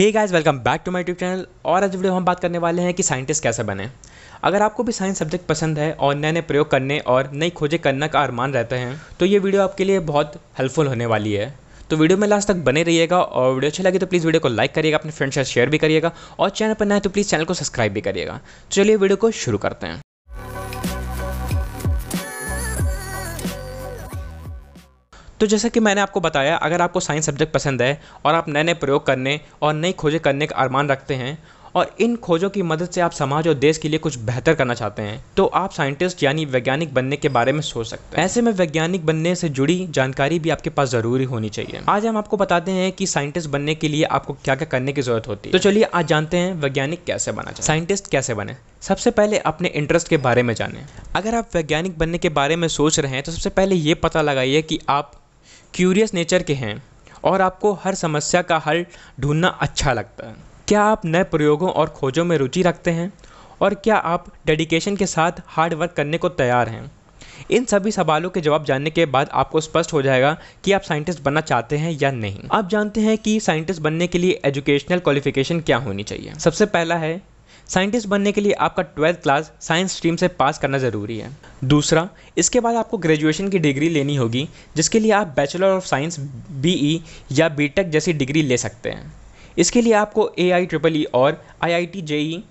hey guys welcome back to my tube channel और आज video हम बात करने वाले हैं कि साइंटिस्ट कैसे बने अगर आपको भी साइंस सब्जेक्ट पसंद है और नए नए प्रयोग करने और नई खोजें करने का अरमान रहते हैं तो ये वीडियो आपके लिए बहुत हेल्पफुल होने वाली है तो वीडियो में लास्ट तक बने रहिएगा और वीडियो अच्छी लगी तो प्लीज़ वीडियो को लाइक करिएगा अपने फ्रेंड्स से शेयर भी करिएगा और चैनल पर नए तो प्लीज़ चैनल को सब्सक्राइब भी करिएगा तो चलिए वीडियो को शुरू करते हैं तो जैसा कि मैंने आपको बताया अगर आपको साइंस सब्जेक्ट पसंद है और आप नए नए प्रयोग करने और नई खोजें करने का अरमान रखते हैं और इन खोजों की मदद से आप समाज और देश के लिए कुछ बेहतर करना चाहते हैं तो आप साइंटिस्ट यानी वैज्ञानिक बनने के बारे में सोच सकते हैं ऐसे में वैज्ञानिक बनने से जुड़ी जानकारी भी आपके पास जरूरी होनी चाहिए आज हम आपको बताते हैं कि साइंटिस्ट बनने के लिए आपको क्या क्या करने की जरूरत होती है तो चलिए आज जानते हैं वैज्ञानिक कैसे बना चाहिए साइंटिस्ट कैसे बने सबसे पहले अपने इंटरेस्ट के बारे में जानें अगर आप वैज्ञानिक बनने के बारे में सोच रहे हैं तो सबसे पहले ये पता लगाइए कि आप क्यूरियस नेचर के हैं और आपको हर समस्या का हल ढूंढना अच्छा लगता है क्या आप नए प्रयोगों और खोजों में रुचि रखते हैं और क्या आप डेडिकेशन के साथ हार्ड वर्क करने को तैयार हैं इन सभी सवालों के जवाब जानने के बाद आपको स्पष्ट हो जाएगा कि आप साइंटिस्ट बनना चाहते हैं या नहीं आप जानते हैं कि साइंटिस्ट बनने के लिए एजुकेशनल क्वालिफिकेशन क्या होनी चाहिए सबसे पहला है साइंटिस्ट बनने के लिए आपका ट्वेल्थ क्लास साइंस स्ट्रीम से पास करना ज़रूरी है दूसरा इसके बाद आपको ग्रेजुएशन की डिग्री लेनी होगी जिसके लिए आप बैचलर ऑफ साइंस बी या बी जैसी डिग्री ले सकते हैं इसके लिए आपको ए आई ट्रिपल ई और I I T JEE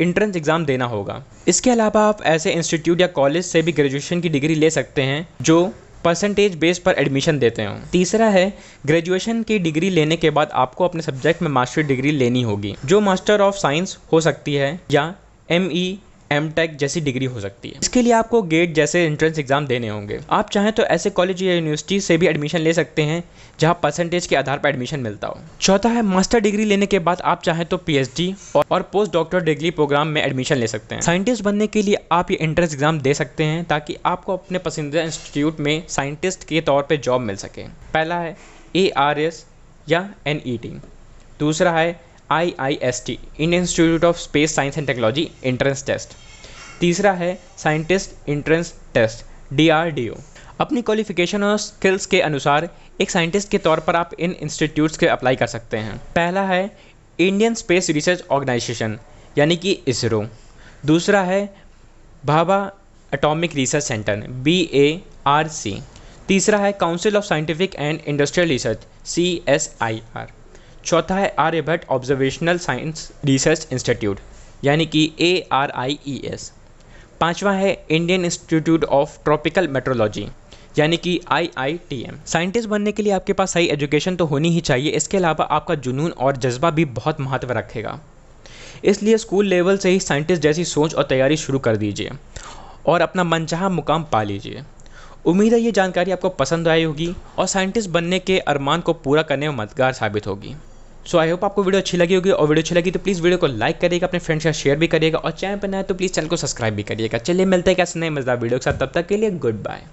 entrance exam देना होगा इसके अलावा आप ऐसे इंस्टीट्यूट या कॉलेज से भी ग्रेजुएशन की डिग्री ले सकते हैं जो परसेंटेज बेस पर एडमिशन देते हैं तीसरा है ग्रेजुएशन की डिग्री लेने के बाद आपको अपने सब्जेक्ट में मास्टर डिग्री लेनी होगी जो मास्टर ऑफ साइंस हो सकती है या M E e M tech जैसी डिग्री हो सकती है इसके लिए आपको गेट जैसे एंट्रेंस एग्जाम देने होंगे आप चाहें तो ऐसे कॉलेज या यूनिवर्सिटी से भी एडमिशन ले सकते हैं जहां परसेंटेज के आधार पर एडमिशन मिलता हो चौथा है मास्टर डिग्री लेने के बाद आप चाहें तो पीएचडी और पोस्ट डॉक्टर डिग्री प्रोग्राम में एडमिशन ले सकते हैं साइंटिस्ट बनने के लिए आप ये एंट्रेंस एग्जाम दे सकते हैं ताकि आपको अपने पसंदीदा इंस्टीट्यूट में साइंटिस्ट के तौर पर जॉब मिल सके पहला है ए या एन e दूसरा है I I S T Indian institute of space science and technology entrance test तीसरा है scientist entrance test D R D O अपनी क्वालिफिकेशन और स्किल्स के अनुसार एक साइंटिस्ट के तौर पर आप इन इंस्टीट्यूट्स के अप्लाई कर सकते हैं पहला है इंडियन स्पेस रिसर्च ऑर्गेनाइजेशन यानी कि इसरो दूसरा है Bhabha atomic research centre B A R C तीसरा है council of scientific and industrial research C S I R चौथा है Aryabhatta observational science research institute यानी कि A R I E e S पाँचवा है Indian institute of tropical meteorology यानी कि I I T M scientist बनने के लिए आपके पास सही एजुकेशन तो होनी ही चाहिए इसके अलावा आपका जुनून और जज्बा भी बहुत महत्व रखेगा इसलिए स्कूल लेवल से ही साइंटिस्ट जैसी सोच और तैयारी शुरू कर दीजिए और अपना मनचाहा मुकाम पा लीजिए उम्मीद है ये जानकारी आपको पसंद आई होगी और साइंटिस्ट बनने के अरमान को पूरा करने में मददगार साबित होगी सो आई होप आपको वीडियो अच्छी लगी होगी और वीडियो अच्छी लगी तो प्लीज़ वीडियो को लाइक करिएगा अपने फ्रेंड्स का शेयर भी करिएगा और चैनल पर नया तो प्लीज़ चैनल को सब्सक्राइब भी करिएगा चलिए मिलते हैं कैसे नए मजदार वीडियो के साथ तब तक के लिए गुड बाय